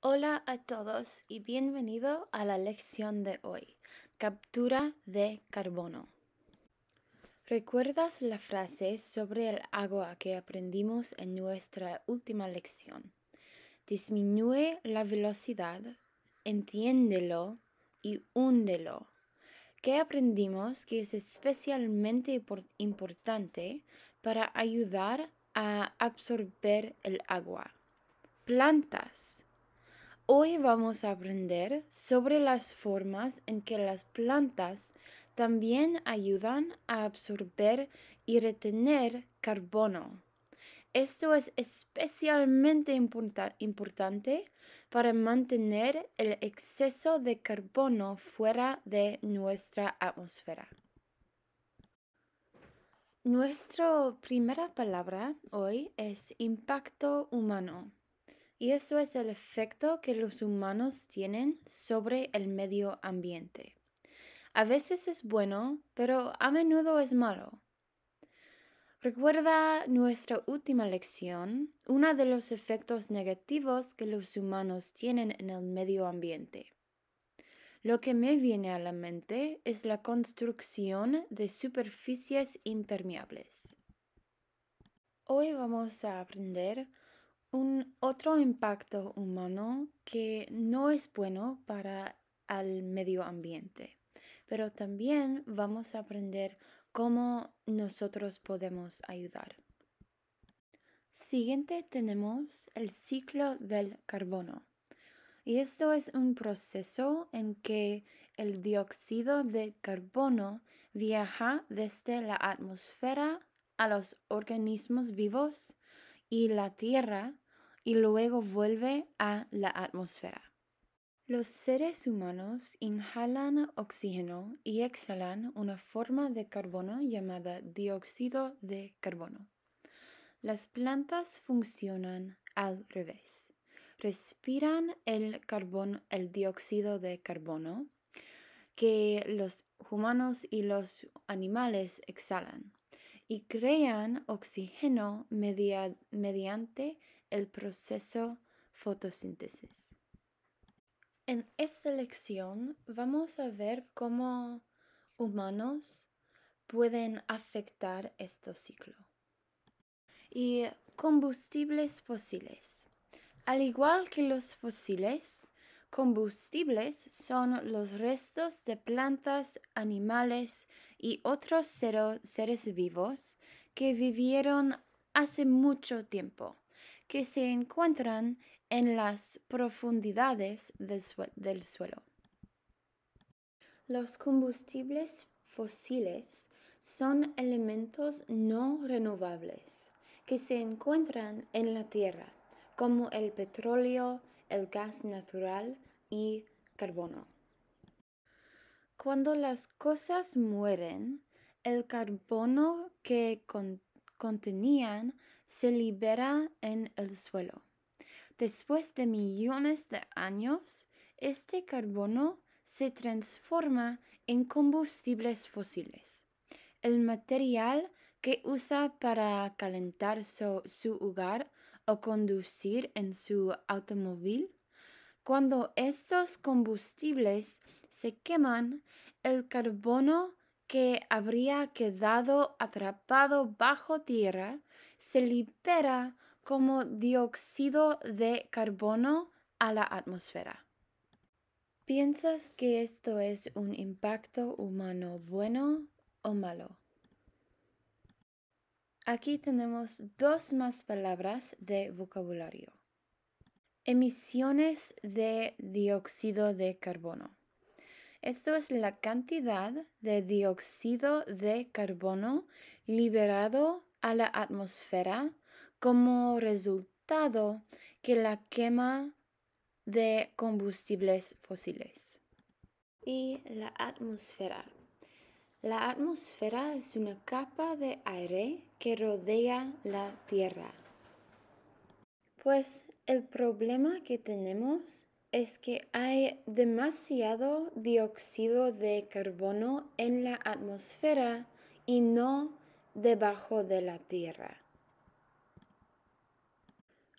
Hola a todos y bienvenido a la lección de hoy, captura de carbono. ¿Recuerdas la frase sobre el agua que aprendimos en nuestra última lección? Disminuye la velocidad, entiéndelo y húndelo. ¿Qué aprendimos que es especialmente importante para ayudar a absorber el agua? Plantas Hoy vamos a aprender sobre las formas en que las plantas también ayudan a absorber y retener carbono. Esto es especialmente importante para mantener el exceso de carbono fuera de nuestra atmósfera. Nuestra primera palabra hoy es impacto humano y eso es el efecto que los humanos tienen sobre el medio ambiente. A veces es bueno, pero a menudo es malo. Recuerda nuestra última lección, uno de los efectos negativos que los humanos tienen en el medio ambiente. Lo que me viene a la mente es la construcción de superficies impermeables. Hoy vamos a aprender un otro impacto humano que no es bueno para el medio ambiente, pero también vamos a aprender cómo nosotros podemos ayudar. Siguiente tenemos el ciclo del carbono. Y esto es un proceso en que el dióxido de carbono viaja desde la atmósfera a los organismos vivos y la Tierra y luego vuelve a la atmósfera. Los seres humanos inhalan oxígeno y exhalan una forma de carbono llamada dióxido de carbono. Las plantas funcionan al revés. Respiran el carbono, el dióxido de carbono que los humanos y los animales exhalan y crean oxígeno mediante el proceso fotosíntesis. En esta lección vamos a ver cómo humanos pueden afectar este ciclo. Y combustibles fósiles. Al igual que los fósiles, combustibles son los restos de plantas, animales y otros seres vivos que vivieron hace mucho tiempo, que se encuentran en las profundidades del, suelo. Los combustibles fósiles son elementos no renovables que se encuentran en la Tierra, como el petróleo, el gas natural y carbono. Cuando las cosas mueren, el carbono que contenían se libera en el suelo. Después de millones de años, este carbono se transforma en combustibles fósiles. El material que usa para calentar su, hogar o conducir en su automóvil. Cuando estos combustibles se queman, el carbono que habría quedado atrapado bajo tierra se libera como dióxido de carbono a la atmósfera. ¿Piensas que esto es un impacto humano bueno o malo? Aquí tenemos dos más palabras de vocabulario. Emisiones de dióxido de carbono. Esto es la cantidad de dióxido de carbono liberado a la atmósfera como resultado que la quema de combustibles fósiles. Y la atmósfera la atmósfera es una capa de aire que rodea la Tierra. Pues el problema que tenemos es que hay demasiado dióxido de carbono en la atmósfera y no debajo de la Tierra.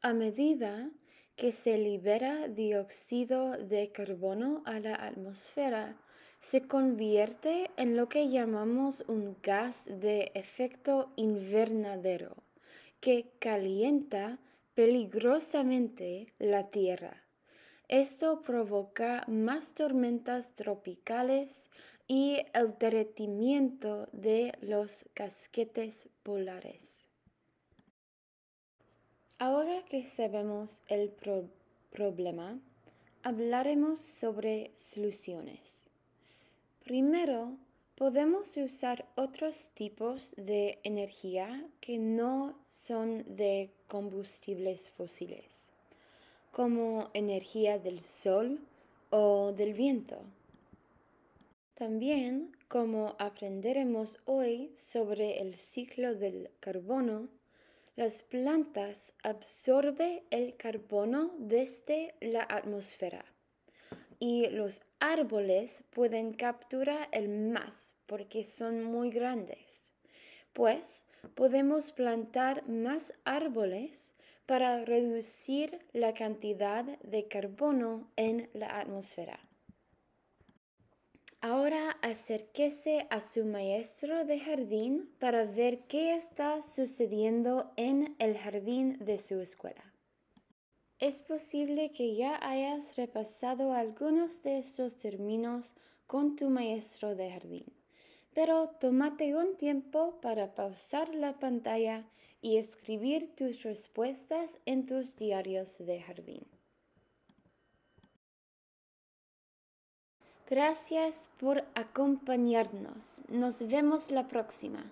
A medida que se libera dióxido de carbono a la atmósfera, se convierte en lo que llamamos un gas de efecto invernadero, que calienta peligrosamente la Tierra. Esto provoca más tormentas tropicales y el derretimiento de los casquetes polares. Ahora que sabemos el problema, hablaremos sobre soluciones. Primero, podemos usar otros tipos de energía que no son de combustibles fósiles, como energía del sol o del viento. También, como aprenderemos hoy sobre el ciclo del carbono, las plantas absorben el carbono desde la atmósfera y los árboles pueden capturar el más porque son muy grandes, pues podemos plantar más árboles para reducir la cantidad de carbono en la atmósfera. Ahora acérquese a su maestro de jardín para ver qué está sucediendo en el jardín de su escuela. Es posible que ya hayas repasado algunos de estos términos con tu maestro de jardín, pero tómate un tiempo para pausar la pantalla y escribir tus respuestas en tus diarios de jardín. Gracias por acompañarnos. Nos vemos la próxima.